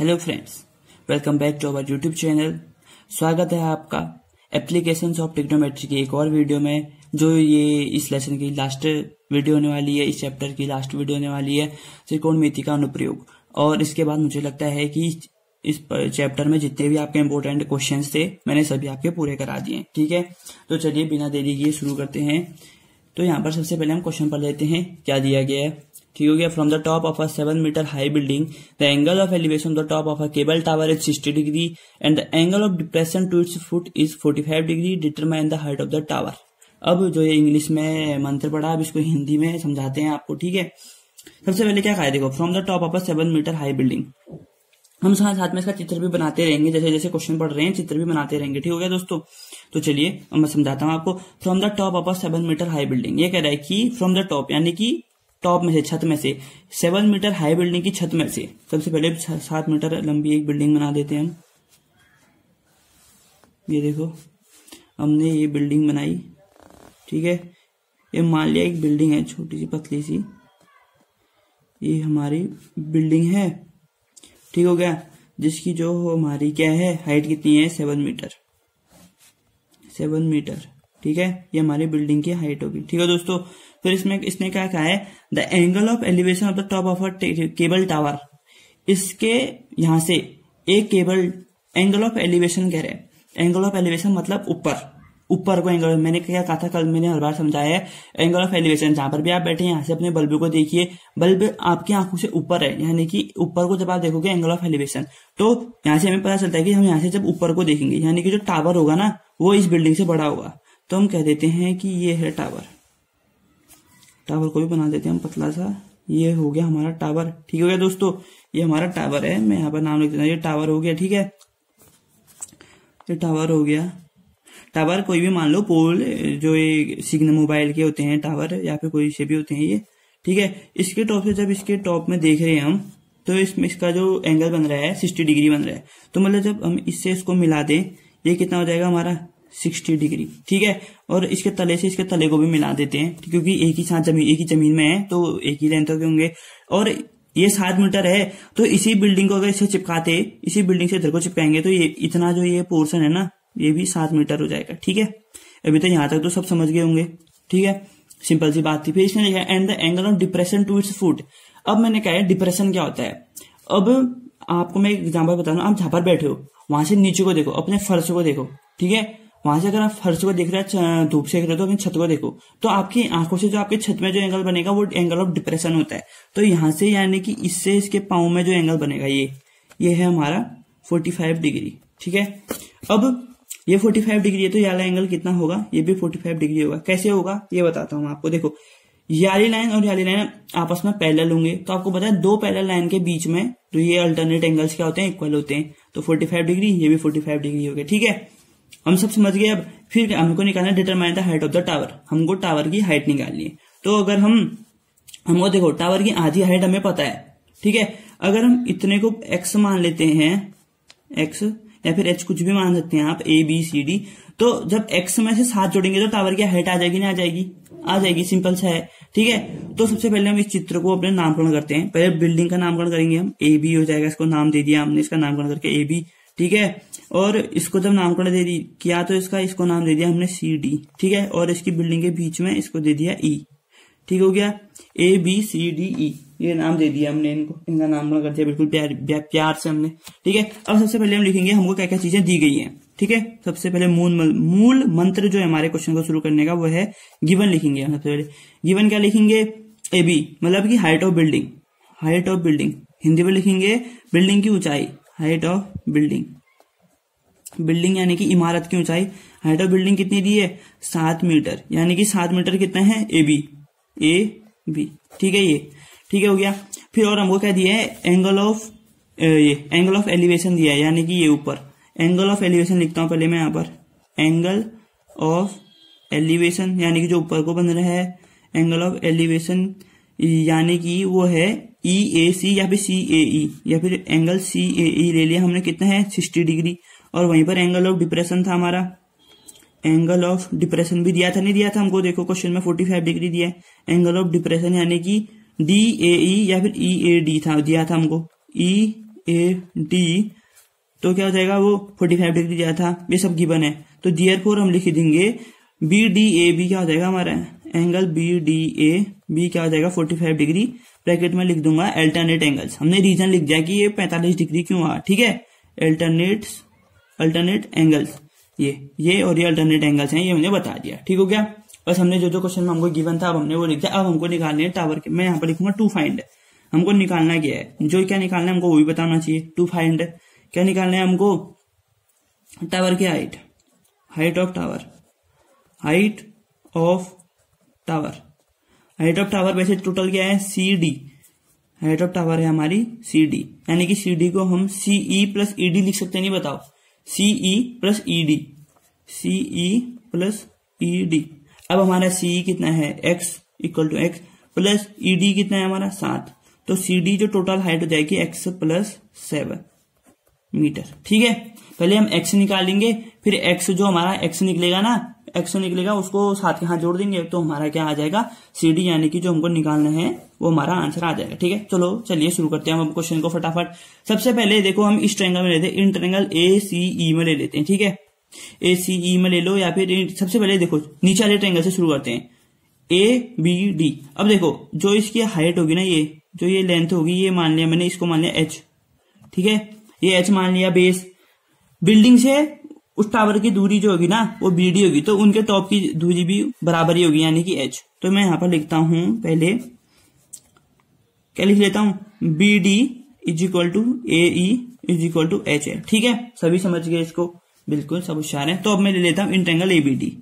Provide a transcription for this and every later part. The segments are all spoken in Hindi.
hello friends welcome back to our YouTube channel स्वागत है आपका एप्लीकेशन ऑफ टिक्नोमेट्री की एक और वीडियो में जो ये इस लेसन की लास्ट वीडियो होने वाली है इस चैप्टर की लास्ट वीडियो होने वाली है त्रिकोण मिति का अनुप्रयोग और इसके बाद मुझे लगता है कि इस चैप्टर में जितने भी आपके इम्पोर्टेंट क्वेश्चन थे मैंने सभी आपके पूरे करा दिए ठीक है तो चलिए बिना देरी के शुरू करते हैं तो यहाँ पर सबसे पहले हम क्वेश्चन पढ़ लेते हैं क्या दिया गया है ठीक हो गया from the top of a seven metre high building the angle of elevation the top of a cable tower is sixty degree and the angle of depression to its foot is forty five degree determine the height of the tower अब जो ये इंग्लिश में मंत्र पढ़ा अब इसको हिंदी में समझाते हैं आपको ठीक है सबसे पहले क्या कहा देखो from the top of a seven metre high building हम साथ साथ में इसका चित्र भी बनाते रहेंगे जैसे जैसे क्वेश्चन पढ़ रहे हैं चित्र भी बनाते रहेंगे ठीक हो गया दोस्तों तो चलिए मैं समझाता हूँ आपको from the top of a seven metre high building ये कह रहा है कि फ्रॉम द टॉप यानी कि टॉप में से छत में से सेवन मीटर हाई बिल्डिंग की छत में से सबसे पहले सात मीटर लंबी एक बिल्डिंग बना देते हैं हम ये देखो हमने ये बिल्डिंग बनाई ठीक है ये मान लिया एक बिल्डिंग है छोटी सी पतली सी ये हमारी बिल्डिंग है ठीक हो गया जिसकी जो हमारी क्या है हाइट कितनी है सेवन मीटर सेवन मीटर ठीक है ये हमारी बिल्डिंग की हाइट होगी ठीक है दोस्तों फिर इसमें इसने क्या कहा है the angle of elevation of the top of a cable tower इसके यहां से एक केबल एंगल ऑफ एलिवेशन कह रहे हैं एंगल ऑफ एलिवेशन मतलब ऊपर ऊपर को एंगल मैंने क्या कहा था कल मैंने हर बार समझाया है एंगल ऑफ एलिवेशन जहां पर भी आप बैठे यहां से अपने बल्ब को देखिए बल्ब आपकी आंखों से ऊपर है यानी कि ऊपर को जब आप देखोगे एंगल ऑफ एलिवेशन तो यहां से हमें पता चलता है कि हम यहाँ से जब ऊपर को देखेंगे यानी कि जो टावर होगा ना वो इस बिल्डिंग से बड़ा होगा तो हम कह देते हैं कि ये है टावर टावर को भी बना देते हैं हम पतला सा ये हो गया हमारा टावर ठीक हो गया दोस्तों ये हमारा टावर है मैं यहाँ पर नाम लिख देता ये टावर हो गया ठीक है ये टावर हो गया टावर कोई भी मान लो पोल जो ये सिग्नल मोबाइल के होते हैं टावर या फिर कोई से भी होते हैं ये ठीक है इसके टॉप से जब इसके टॉप में देख रहे हैं हम तो इसमें इसका जो एंगल बन रहा है सिक्सटी डिग्री बन रहा है तो मतलब जब हम इससे इसको मिला दें ये कितना हो जाएगा हमारा सिक्सटी डिग्री ठीक है और इसके तले से इसके तले को भी मिला देते हैं क्योंकि एक ही साथ जमीन एक ही जमीन में है तो एक ही लेंथ के होंगे और ये सात मीटर है तो इसी बिल्डिंग को अगर इसे चिपकाते इसी बिल्डिंग से इधर को चिपकाएंगे तो ये इतना जो ये पोर्सन है ना ये भी सात मीटर हो जाएगा ठीक है अभी तो यहां तक तो सब समझ गए होंगे ठीक है सिंपल सी बात थी फिर इसने लिखा and the angle of depression to its foot अब मैंने कहा है डिप्रेशन क्या होता है अब आपको मैं एग्जाम्पल बता रहा हूँ आप झापर बैठे हो वहां से नीचे को देखो अपने फर्श को देखो ठीक है वहां से अगर आप फर्श को देख रहे हैं धूप से देख रहे हो तो अपनी छत को देखो तो आपकी आंखों से जो आपके छत में जो एंगल बनेगा वो एंगल ऑफ डिप्रेशन होता है तो यहां से यानी कि इससे इसके पाओ में जो एंगल बनेगा ये ये है हमारा 45 डिग्री ठीक है अब ये 45 डिग्री है तो यहाँ एंगल कितना होगा ये भी फाइव डिग्री होगा कैसे होगा ये बताता हूँ आपको देखो याली लाइन और याली लाइन आपस में पैरेलल होंगे तो आपको पता है दो पैरेलल लाइन के बीच में जो ये अल्टरनेट एंगल्स क्या होते हैं इक्वल होते हैं तो 45 डिग्री ये भी 45 डिग्री हो गया ठीक है हम सब समझ गए अब फिर हमको निकालना determine the height of the tower हमको टावर की हाइट निकालनी है तो अगर हम हमको देखो टावर की आधी हाइट हमें पता है ठीक है अगर हम इतने को एक्स मान लेते हैं एक्स या फिर एच कुछ भी मान सकते हैं आप ए बी सी डी तो जब एक्स में से सात जोड़ेंगे तो टावर की हाइट आ जाएगी ना आ जाएगी आ जाएगी सिंपल सा है ठीक है तो सबसे पहले हम इस चित्र को अपने नामकरण करते हैं पहले बिल्डिंग का नामकरण करेंगे हम ए बी हो जाएगा इसको नाम दे दिया हमने इसका नामकरण करके ए बी ठीक है और इसको जब नामकरण दे दी किया तो इसका इसको नाम दे दिया हमने सी डी ठीक है और इसकी बिल्डिंग के बीच में इसको दे दिया ई e, ठीक हो गया A B C D E ये नाम दे दिया हमने इनको इनका नामकरण कर दिया बिल्कुल प्यार प्यार से हमने ठीक है अब सबसे पहले हम लिखेंगे हमको क्या क्या चीजें दी गई हैं ठीक है सबसे पहले मूल मूल मंत्र जो है हमारे क्वेश्चन को शुरू करने का वो है गिवन लिखेंगे हम सबसे पहले गिवन क्या लिखेंगे ए बी मतलब की height of building height of building Hindi में लिखेंगे बिल्डिंग की ऊंचाई हाइट ऑफ बिल्डिंग बिल्डिंग यानी कि इमारत की ऊंचाई हाइट ऑफ बिल्डिंग कितनी दी है सात मीटर यानी कि सात मीटर कितना है ए बी ए बी ठीक है ये ठीक है हो गया फिर और हमको क्या दिया है एंगल ऑफ ये एंगल ऑफ एलिवेशन दिया है यानी कि ये ऊपर एंगल ऑफ एलिवेशन लिखता हूं पहले मैं यहां पर एंगल ऑफ एलिवेशन यानी कि जो ऊपर को बन रहा है एंगल ऑफ एलिवेशन यानी कि वो है ई ए सी या फिर सी ए ई या फिर एंगल सी ए ई ले लिया हमने कितना है सिक्सटी डिग्री और वहीं पर एंगल ऑफ डिप्रेशन था हमारा एंगल ऑफ डिप्रेशन भी दिया था नहीं दिया था हमको देखो क्वेश्चन में फोर्टी फाइव डिग्री दिया है एंगल ऑफ डिप्रेशन यानी कि डी ए ई या फिर ई ए डी था दिया था हमको ई ए डी तो क्या हो जाएगा वो फोर्टी फाइव डिग्री दिया था ये सब गिवन है तो दियर फोर हम लिख देंगे बी डी ए बी क्या हो जाएगा हमारा angle B D A B क्या हो जाएगा 45 डिग्री ब्रैकेट में लिख दूंगा अल्टरनेट एंगल्स हमने रीजन लिख दिया कि ये 45 डिग्री क्यों आ ठीक है अल्टरनेट अल्टरनेट एंगल्स ये ये और ये अल्टरनेट एंगल्स हैं ये हमने बता दिया ठीक हो गया बस हमने जो जो क्वेश्चन में हमको गिवन था अब हमने वो लिख दिया अब हमको निकालने टावर के मैं यहाँ पर लिखूंगा टू फाइंड हमको निकालना क्या है जो क्या निकालना है हमको वो भी बताना चाहिए टू फाइंड क्या निकालना है हमको टावर की height height of tower height of tower height of tower वैसे टोटल क्या है C D height of tower है हमारी सी डी यानी कि सी डी को हम सीई प्लस ईडी लिख सकते नहीं बताओ E plus C CE plus ED अब हमारा सीई e कितना है X equal to X plus ED कितना है हमारा सात तो सी डी जो टोटल हाइट हो जाएगी एक्स प्लस सेवन मीटर ठीक है पहले हम एक्स निकालेंगे फिर एक्स जो हमारा एक्स निकलेगा ना एक्सो निकलेगा उसको साथ के हाथ जोड़ देंगे तो हमारा क्या आ जाएगा सीडी यानी कि जो हमको निकालना है वो हमारा आंसर आ जाएगा ठीक है चलो चलिए शुरू करते हैं हम क्वेश्चन को फटाफट सबसे पहले देखो हम इस ट्रेंगल में लेते हैं इन ट्रेंगल ए सी ई में ले लेते हैं ठीक है ए सी ई में ले लो या फिर सबसे पहले देखो नीचे वाले ट्रेंगल से शुरू करते हैं ए बी डी अब देखो जो इसकी हाइट होगी ना ये जो ये लेंथ होगी ये मान लिया मैंने इसको मान लिया एच ठीक है ये एच मान लिया बेस बिल्डिंग से उस टावर की दूरी जो होगी ना वो बी डी होगी तो उनके टॉप की दूरी भी बराबर ही होगी यानी कि एच तो मैं यहां पर लिखता हूं पहले क्या लिख लेता हूं B D is equal to A is equal to H L ठीक है सभी समझ गए इसको बिल्कुल सब होशियार है तो अब मैं ले लेता हूं in triangle A B D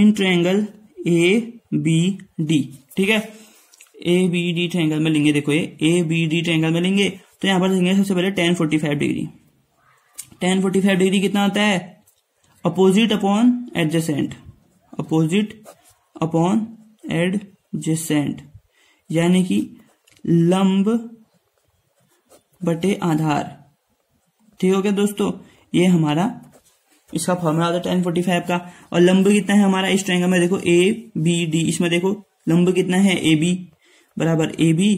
in triangle A B D ठीक है ए बी डी ट्रैंगल में लेंगे देखो ये ए बी डी ट्रैंगल में लेंगे तो यहां पर लेंगे सबसे पहले tan forty five degree tan forty five degree कितना आता है opposite upon adjacent opposite upon adjacent यानी कि लंब बटे आधार ठीक हो गया दोस्तों ये हमारा इसका फॉर्मूला आता है टेन फोर्टी फाइव का और लंब कितना है हमारा इस ट्रेंगल में देखो ए बी डी इसमें देखो लंब कितना है ए बी बराबर ए बी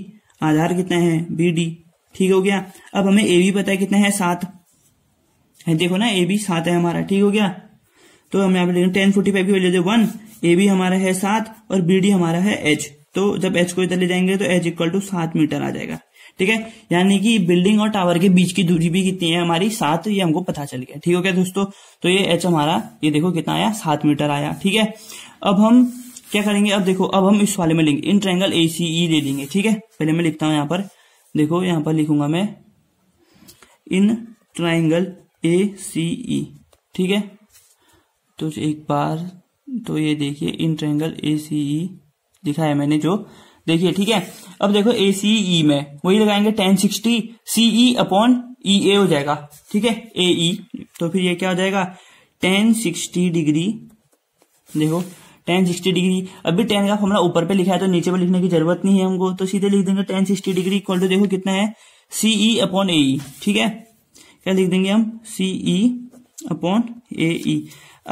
आधार कितना है बी डी ठीक हो गया अब हमें ए बी पता है कितना है सात देखो ना ए बी सात है हमारा ठीक हो गया तो हम यहाँ पे देखें टेन फोर्टी फाइव की वैल्यू वन ए बी हमारा है सात और बी डी हमारा है एच तो जब एच को इधर ले जाएंगे तो एच इक्वल टू सात मीटर आ जाएगा ठीक है यानी कि बिल्डिंग और टावर के बीच की दूरी भी कितनी है हमारी सात ये हमको पता चल गया ठीक हो गया दोस्तों तो ये एच हमारा ये देखो कितना आया सात मीटर आया ठीक है अब हम क्या करेंगे अब देखो अब हम इस वाले में लेंगे इन ट्रैंगल ए सी ई ले लेंगे ठीक है पहले मैं लिखता हूं यहाँ पर देखो यहाँ पर लिखूंगा मैं इन ट्राइंगल ए सी ई ठीक है तो एक बार तो ये देखिए इन ट्रेंगल ए सी ई लिखा है मैंने जो देखिए ठीक है अब देखो ए सी ई में वही लगाएंगे tan sixty C E upon E A हो जाएगा ठीक है ए ई e, तो फिर ये क्या हो जाएगा टेन सिक्सटी डिग्री देखो टेन सिक्सटी डिग्री अभी टेन का फॉर्मला ऊपर पे लिखा है तो नीचे पे लिखने की जरूरत नहीं है हमको तो सीधे लिख देंगे tan sixty degree equal to देखो कितना है सीई अपॉन ए ठीक है क्या लिख देंगे हम सी ई अपॉन ए ई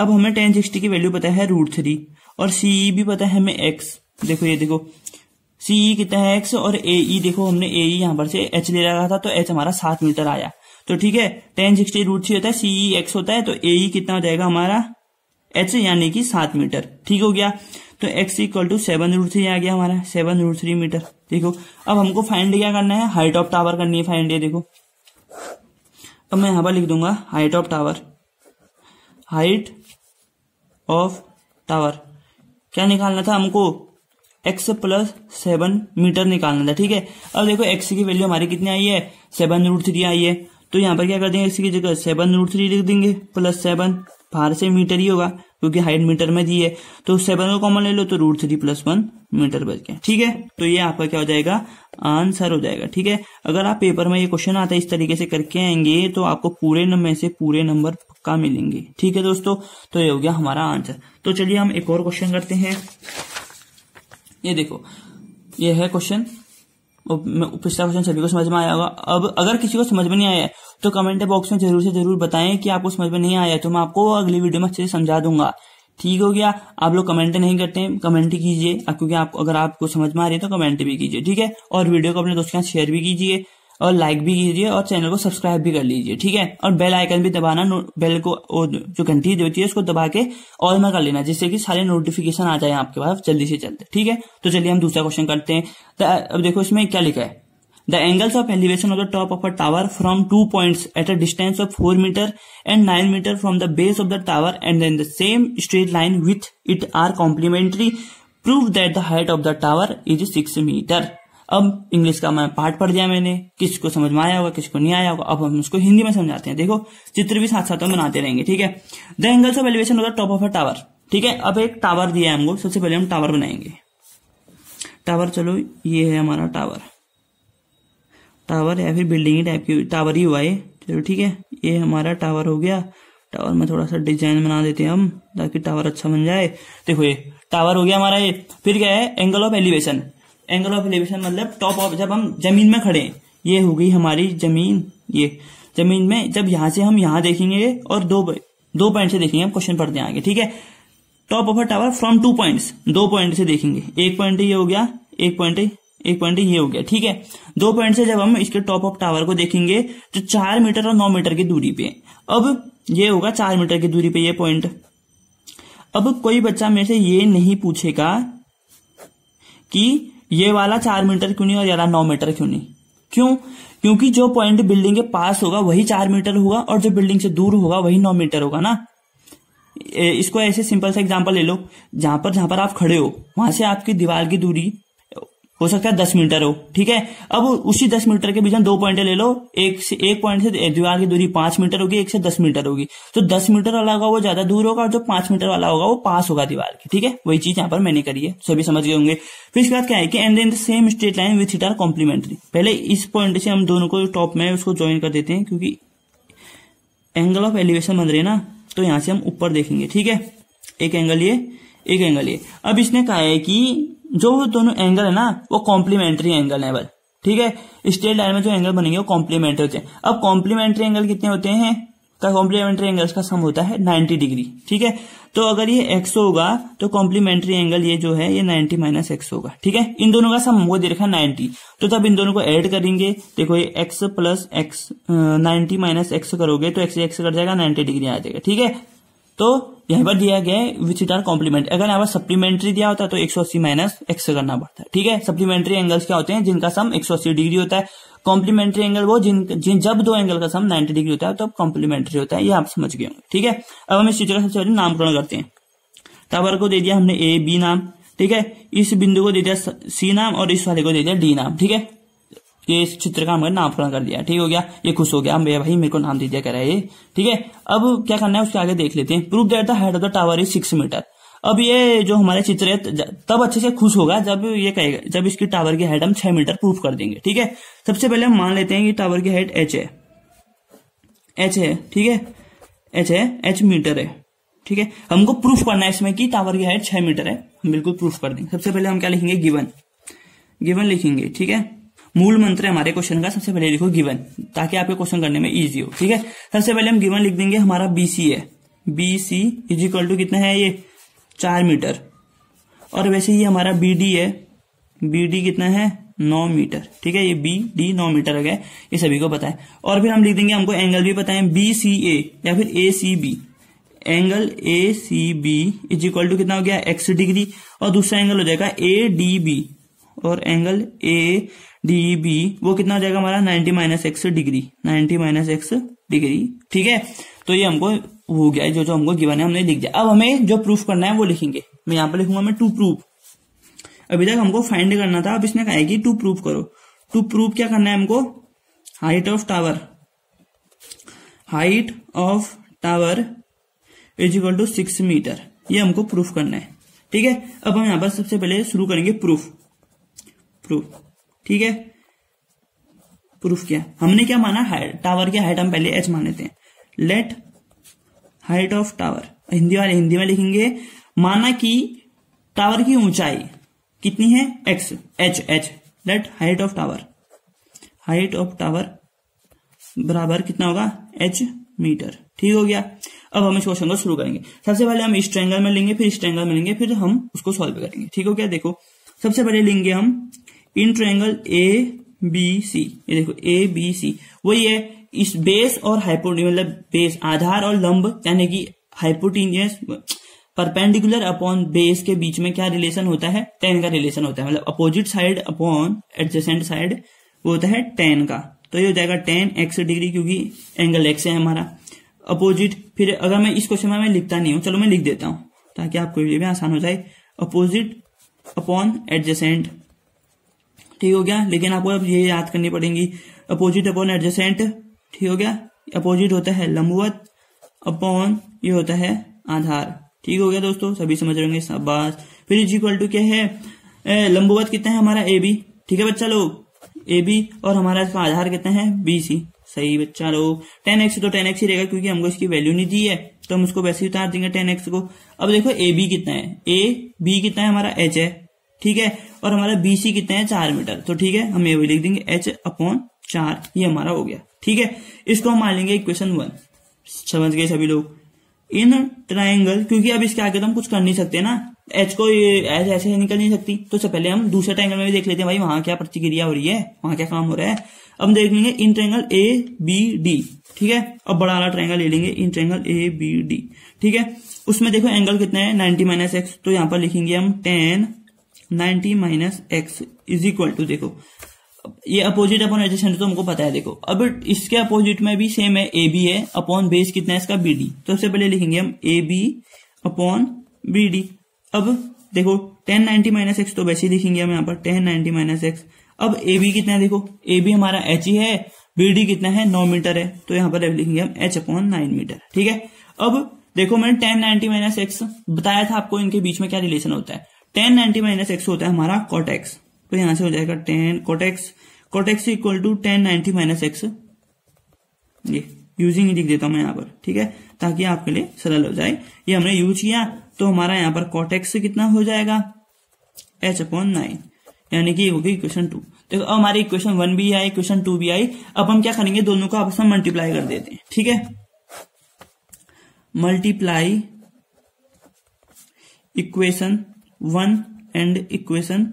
अब हमें टेन सिक्सटी की वैल्यू पता है रूट थ्री और सी ई e भी पता है हमें एक्स देखो ये देखो सी ई e कितना है एक्स और ए ई e देखो हमने ए ई यहाँ पर से एच ले रखा था तो एच हमारा सात मीटर आया तो ठीक है टेन सिक्सटी रूट थ्री होता है सी ई एक्स होता है तो ए ई कितना हो जाएगा हमारा एच यानी कि सात मीटर ठीक हो गया तो X equal to seven root three आ गया हमारा सेवन रूट थ्री मीटर देखो अब हमको फाइंड क्या करना है हाइट ऑफ टावर करनी है फाइंड ये देखो अब मैं यहां पर लिख दूंगा height of tower height of tower क्या निकालना था हमको x प्लस सेवन मीटर निकालना था ठीक है अब देखो x की वैल्यू हमारी कितनी आई है सेवन रूट थ्री आई है तो यहां पर क्या कर देंगे x की जगह सेवन रूट थ्री लिख देंगे प्लस सेवन बाहर से मीटर ही होगा क्योंकि हाइट मीटर में दी है तो सेवन को कॉमन ले लो तो root three plus one metre बच गया ठीक है तो ये आपका क्या हो जाएगा आंसर हो जाएगा ठीक है अगर आप पेपर में ये क्वेश्चन आता है इस तरीके से करके आएंगे तो आपको पूरे नंबर से पूरे नंबर पक्का मिलेंगे ठीक है दोस्तों तो ये हो गया हमारा आंसर तो चलिए हम एक और क्वेश्चन करते हैं ये देखो ये है क्वेश्चन पिछला क्वेश्चन सभी को समझ में आया होगा अब अगर किसी को समझ में नहीं आया तो कमेंट बॉक्स में जरूर से जरूर बताएं कि आपको समझ में नहीं आया तो मैं आपको अगली वीडियो में अच्छे से समझा दूंगा ठीक हो गया आप लोग कमेंट नहीं करते हैं कमेंट कीजिए क्योंकि आप अगर आपको समझ में आ रही है तो कमेंट भी कीजिए ठीक है और वीडियो को अपने दोस्तों के साथ शेयर भी कीजिए और लाइक भी कीजिए और चैनल को सब्सक्राइब भी कर लीजिए ठीक है और बेल आइकन भी दबाना बेल को जो घंटी होती है उसको दबा के ऑल में कर लेना जिससे कि सारे नोटिफिकेशन आ जाए आपके पास जल्दी से जल्दी ठीक है तो चलिए हम दूसरा क्वेश्चन करते हैं तो अब देखो इसमें क्या लिखा है the angles of elevation of the top of a tower from two points at a distance of four metre and nine metre from the base of the tower and then the same straight line with it are complementary prove that the height of the tower is six metre अब इंग्लिश का मैं पार्ट पढ़ दिया मैंने किसको को समझ में आया होगा किसको को नहीं आया होगा अब हम उसको हिंदी में समझाते हैं देखो चित्र भी साथ साथ हम बनाते रहेंगे ठीक है द एंगल्स ऑफ एलिवेशन होगा टॉप ऑफ अ टावर ठीक है अब एक टावर दिया है हमको सबसे पहले हम टावर बनाएंगे टावर चलो ये है हमारा टावर टावर या फिर बिल्डिंग टाइप की टावर ही हुआ है चलो ठीक है ये हमारा टावर हो गया टावर में थोड़ा सा डिजाइन बना देते हैं हम ताकि टावर अच्छा बन जाए देखो ये टावर हो गया हमारा ये फिर क्या है angle of elevation angle of elevation मतलब टॉप ऑफ जब हम जमीन में खड़े हैं ये हो गई हमारी जमीन ये जमीन में जब यहां से हम यहां देखेंगे और दो दो पॉइंट से देखेंगे हम क्वेश्चन पढ़ते हैं आगे ठीक है top of a tower from two points दो पॉइंट से देखेंगे एक पॉइंट ये हो गया एक पॉइंट एक पॉइंट ये हो गया ठीक है दो पॉइंट से जब हम इसके टॉप ऑफ टावर को देखेंगे तो चार मीटर और नौ मीटर की दूरी पे अब ये होगा चार मीटर की दूरी पे ये पॉइंट अब कोई बच्चा मेरे से ये नहीं पूछेगा कि ये वाला चार मीटर क्यों नहीं और यारा नौ मीटर क्यों नहीं क्यों क्योंकि जो पॉइंट बिल्डिंग के पास होगा वही चार मीटर होगा और जो बिल्डिंग से दूर होगा वही नौ मीटर होगा ना इसको ऐसे सिंपल सा एग्जाम्पल ले लो जहां पर जहां पर आप खड़े हो वहां से आपकी दीवार की दूरी हो सकता है दस मीटर हो ठीक है अब उसी दस मीटर के बीच में दो पॉइंट ले लो एक से एक पॉइंट से दीवार की दूरी पांच मीटर होगी एक से दस मीटर होगी तो दस मीटर वाला होगा वो ज्यादा दूर होगा और जो पांच मीटर वाला होगा वो पास होगा दीवार की ठीक है वही चीज यहाँ पर मैंने करी है सभी समझ गए होंगे फिर इसके बाद क्या है कि and in the same straight line with it are complementary पहले इस पॉइंट से हम दोनों को टॉप में उसको ज्वाइन कर देते हैं क्योंकि एंगल ऑफ एलिवेशन बन रहे ना तो यहां से हम ऊपर देखेंगे ठीक है एक एंगल ये एक एंगल ये अब इसने कहा है कि जो दोनों एंगल है ना वो कॉम्प्लीमेंट्री एंगल है बस ठीक है स्टेट लाइन में जो एंगल बनेंगे वो कॉम्प्लीमेंट्री होते हैं अब कॉम्प्लीमेंट्री एंगल कितने होते हैं का कॉम्प्लीमेंट्री एंगल का सम होता है 90 डिग्री ठीक है तो अगर ये एक्स होगा तो कॉम्प्लीमेंट्री एंगल ये जो है ये 90 माइनस एक्स होगा ठीक है इन दोनों का सम वो दे रखा है 90 तो तब इन दोनों को ऐड करेंगे देखो ये X plus X ninety minus X करोगे तो एक्स एक्स कर जाएगा 90 डिग्री आ जाएगा ठीक है तो यहां पर दिया गया है विच इट आर कॉम्प्लीमेंट अगर यहाँ पर सप्लीमेंट्री दिया होता है तो 180 माइनस एक्स करना पड़ता है ठीक है सप्लीमेंट्री एंगल्स क्या होते हैं जिनका सम 180 डिग्री होता है कॉम्प्लीमेंट्री एंगल वो जिन, जिन जब दो एंगल का सम 90 डिग्री होता है तो कॉम्प्लीमेंट्री होता है ये आप समझ गए ठीक है अब हम इस चीज का सबसे पहले नामकरण करते हैं टावर तो को दे दिया हमने ए बी नाम ठीक है इस बिंदु को दे दिया सी नाम और इस वाले को दे दिया डी नाम ठीक है ये इस चित्र का हमें नाम कर दिया ठीक हो गया ये खुश हो गया भैया भाई मेरे को नाम दे दिया करा ये ठीक है अब क्या करना है उसके आगे देख लेते हैं proof that the of the tower is six metre अब ये जो हमारे चित्र है तब अच्छे से खुश होगा जब ये कहेगा जब इसकी टावर की हाइट हम छह मीटर प्रूफ कर देंगे ठीक है सबसे पहले हम मान लेते हैं कि टावर की हाइट एच है एच है ठीक है एच है एच मीटर है ठीक है हमको प्रूफ करना है इसमें कि टावर की हाइट छह मीटर है हम बिल्कुल प्रूफ कर देंगे सबसे पहले हम क्या लिखेंगे गिवन गिवन लिखेंगे ठीक है मूल मंत्र है हमारे क्वेश्चन का सबसे पहले लिखो गिवन ताकि आपके क्वेश्चन करने में इजी हो ठीक है सबसे पहले हम गिवन लिख देंगे हमारा बीसी है B C is equal to कितना है ये चार मीटर और वैसे ही हमारा बी डी है बी डी कितना है नौ मीटर ठीक है ये बी डी नौ मीटर हो गया ये सभी को पता है और फिर हम लिख देंगे हमको एंगल भी पता है बी सी ए या फिर A C B angle A C B is equal to कितना हो गया एक्स डिग्री और दूसरा एंगल हो जाएगा ए डी बी और एंगल ए डी बी वो कितना हो जाएगा हमारा 90 minus X degree 90 minus X degree ठीक है तो ये हमको हो गया जो जो हमको गिवन है हमने लिख दिया अब हमें जो प्रूफ करना है वो लिखेंगे मैं यहाँ पर लिखूंगा मैं टू प्रूफ अभी तक हमको फाइंड करना था अब इसने कहा कि टू प्रूफ करो टू प्रूफ क्या करना है हमको height of tower height of tower is equal to six metre ये हमको प्रूफ करना है ठीक है अब हम यहाँ पर सबसे पहले शुरू करेंगे प्रूफ प्रूफ ठीक है प्रूफ क्या हमने क्या माना टावर की हाइट हम पहले एच मान लेते हैं let height of tower Hindi वाले हिंदी में लिखेंगे माना कि टावर की ऊंचाई कितनी है X H H let height of tower height of tower बराबर कितना होगा एच मीटर ठीक हो गया अब हम इस क्वेश्चन को शुरू करेंगे सबसे पहले हम इस में लेंगे फिर इस में लेंगे फिर हम उसको सॉल्व करेंगे ठीक हो गया देखो सबसे पहले लेंगे हम in triangle A B C ये देखो ए बी सी वही है इस बेस और हाइपोटी मतलब बेस आधार और लंब यानी कि हाइपोटीनियस परपेंडिकुलर अपॉन बेस के बीच में क्या रिलेशन होता है टेन का रिलेशन होता है मतलब opposite side upon adjacent side वो होता है टेन का तो ये हो जाएगा टेन एक्स डिग्री क्योंकि एंगल एक्स है हमारा अपोजिट फिर अगर मैं इस क्वेश्चन में मैं लिखता नहीं हूं चलो मैं लिख देता हूं ताकि आपको ये भी आसान हो जाए अपोजिट अपॉन एडजेसेंट ठीक हो गया लेकिन आपको अब ये याद करनी पड़ेगी अपोजिट अपॉन एडजेंट ठीक हो गया अपोजिट होता है लंबवत अपॉन ये होता है आधार ठीक हो गया दोस्तों सभी समझ रहे होंगे फिर इज इक्वल टू क्या है लंबवत कितना है हमारा ए बी ठीक है बच्चा लोग ए बी और हमारा इसका आधार कितना है बी सी सही बच्चा लोग टेन एक्स तो टेन एक्स ही रहेगा क्योंकि हमको इसकी वैल्यू नहीं दी है तो हम उसको वैसे ही उतार देंगे टेन एक्स को अब देखो ए बी कितना है ए बी कितना है हमारा एच है ठीक है और हमारा बीसी कितना है चार मीटर तो ठीक है हम ये भी लिख देंगे एच अपॉन चार ये हमारा हो गया ठीक है इसको हम मान लेंगे इक्वेशन वन समझ गए सभी लोग इन ट्राइंगल क्योंकि अब इसके आगे तो हम कुछ कर नहीं सकते ना एच को एच ऐसे निकल नहीं सकती तो सबसे पहले हम दूसरे ट्राइंगल में भी देख लेते हैं भाई वहां क्या प्रतिक्रिया हो रही है वहां क्या काम हो रहा है अब देख लेंगे in triangle A B D ठीक है अब बड़ा वाला ट्राइंगल ले लेंगे in triangle A B D ठीक है उसमें देखो एंगल कितना है नाइनटी माइनस एक्स तो यहां पर लिखेंगे हम tan ninety minus X is equal to देखो ये अपोजिट अपॉन एडजेसेंट तो हमको पता है देखो अब इसके अपोजिट में भी सेम है ए बी है अपॉन बेस कितना है इसका बी डी तो सबसे पहले लिखेंगे हम A B upon B D अब देखो टेन नाइनटी माइनस एक्स तो वैसे ही लिखेंगे हम यहाँ पर टेन नाइनटी माइनस एक्स अब ए बी कितना है देखो ए बी हमारा एच ही है बी डी कितना है नौ मीटर है तो यहाँ पर लिखेंगे हम एच अपॉन नाइन मीटर ठीक है अब देखो मैंने टेन नाइनटी माइनस एक्स बताया था आपको इनके बीच में क्या रिलेशन होता है टेन नाइनटी माइनस एक्स होता है हमारा कोटेक्स तो यहां से हो जाएगा tan cot X cot X equal to tan ninety minus X ये यूजिंग ही लिख देता हूं मैं यहां पर ठीक है ताकि आपके लिए सरल हो जाए ये हमने यूज किया तो हमारा यहां पर कॉटेक्स कितना हो जाएगा एच अपॉन नाइन यानी कि होगी इक्वेशन टू देखो अब हमारी इक्वेशन वन भी आई इक्वेशन टू भी आई अब हम क्या करेंगे दोनों को आपस में मल्टीप्लाई कर देते हैं ठीक है multiply equation one and equation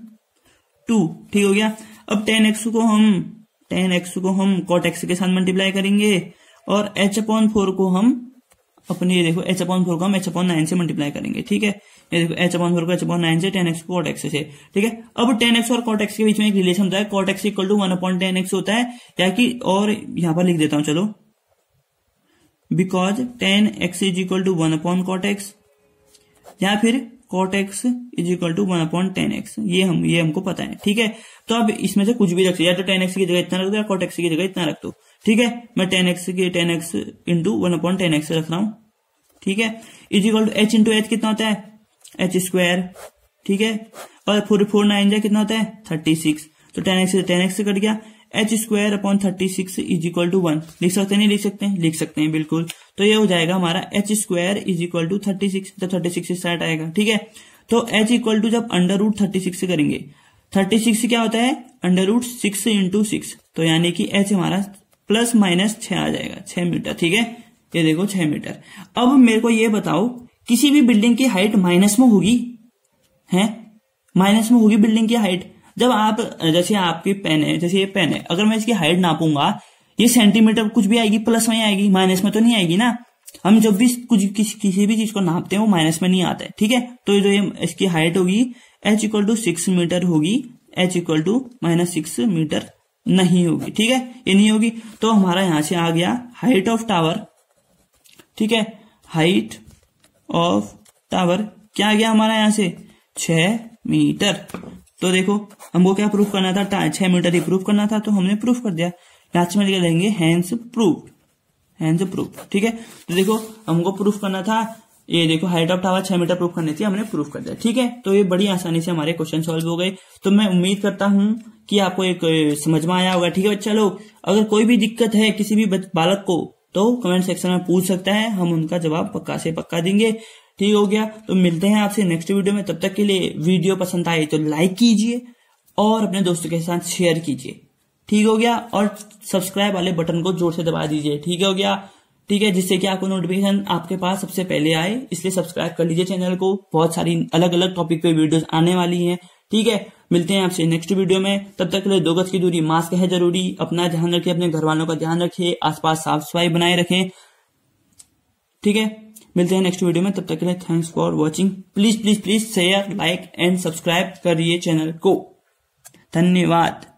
two ठीक हो गया अब टेन एक्स को हम टेन एक्स को हम कॉट एक्स के साथ मल्टीप्लाई करेंगे और एच अपॉन फोर को हम अपने ये देखो एच अपॉन फोर को हम एच अपॉन नाइन से मल्टीप्लाई करेंगे ठीक है ये देखो एच अपॉन फोर को एच अपॉन नाइन से टेन एक्स कॉट एक्स से ठीक है अब टेन एक्स और कॉट एक्स के बीच में एक रिलेशन होता है cot X equal to one upon tan X होता है या कि और यहां पर लिख देता हूं चलो because tan X is equal to one upon cot X या फिर cot X is equal to one upon tan X ये हम ये हमको पता है ठीक है तो अब इसमें से कुछ भी रख या तो टेन एक्स की जगह इतना रख दो या कॉट एक्स की जगह इतना रख दो ठीक है मैं टेन एक्स की tan X into one upon tan X रख रहा हूं ठीक है is equal to H into H कितना होता है एच स्क्वायर ठीक है और फोर फोर नाइन जाए कितना होता है थर्टी सिक्स तो tan X tan X cut गया H square upon thirty six is equal to one लिख सकते नहीं लिख सकते हैं लिख सकते हैं बिल्कुल तो ये हो जाएगा हमारा H square is equal to thirty six तो थर्टी सिक्स स्टार्ट आएगा ठीक है तो एच इक्वल टू जब अंडर रूट थर्टी सिक्स करेंगे थर्टी सिक्स क्या होता है under root six into six तो यानी कि एच हमारा प्लस माइनस छ आ जाएगा छह मीटर ठीक है ये देखो छह मीटर अब मेरे को ये बताओ किसी भी बिल्डिंग की हाइट माइनस में होगी है माइनस में होगी बिल्डिंग की हाइट जब आप जैसे आपकी पेन है जैसे ये पेन है अगर मैं इसकी हाइट नापूंगा ये सेंटीमीटर कुछ भी आएगी प्लस में आएगी माइनस में तो नहीं आएगी ना हम जब भी कुछ किस, किसी भी चीज को नापते हैं वो माइनस में नहीं आता है ठीक है तो जो ये इसकी हाइट होगी H equal to six metre होगी H equal to minus six metre नहीं होगी ठीक है ये नहीं होगी तो हमारा यहां से आ गया हाइट ऑफ टावर ठीक है हाइट ऑफ टावर क्या आ गया हमारा यहां से छ मीटर तो देखो हमको क्या प्रूफ करना था छह मीटर ही प्रूफ करना था तो हमने प्रूफ कर दिया लास्ट में लिख देंगे हैंस प्रूफ हैंस प्रूफ ठीक है तो देखो हमको प्रूफ करना था ये देखो हाइट ऑफ टावर छह मीटर प्रूफ करनी थी हमने प्रूफ कर दिया ठीक है तो ये बड़ी आसानी से हमारे क्वेश्चन सॉल्व हो गए तो मैं उम्मीद करता हूं कि आपको एक समझ में आया होगा ठीक है बच्चा लोग अगर कोई भी दिक्कत है किसी भी बालक को तो कमेंट सेक्शन में पूछ सकता है हम उनका जवाब पक्का से पक्का देंगे ठीक हो गया तो मिलते हैं आपसे नेक्स्ट वीडियो में तब तक के लिए वीडियो पसंद आए तो लाइक कीजिए और अपने दोस्तों के साथ शेयर कीजिए ठीक हो गया और सब्सक्राइब वाले बटन को जोर से दबा दीजिए ठीक हो गया ठीक है जिससे कि आपको नोटिफिकेशन आपके पास सबसे पहले आए इसलिए सब्सक्राइब कर लीजिए चैनल को बहुत सारी अलग अलग टॉपिक पे वीडियोस आने वाली हैं ठीक है मिलते हैं आपसे नेक्स्ट वीडियो में तब तक के लिए दो गज की दूरी मास्क है जरूरी अपना ध्यान रखिए अपने घर वालों का ध्यान रखिए आसपास साफ सफाई बनाए रखें ठीक है मिलते हैं नेक्स्ट वीडियो में तब तक के लिए thanks for watching please please please share like and subscribe करिए चैनल को धन्यवाद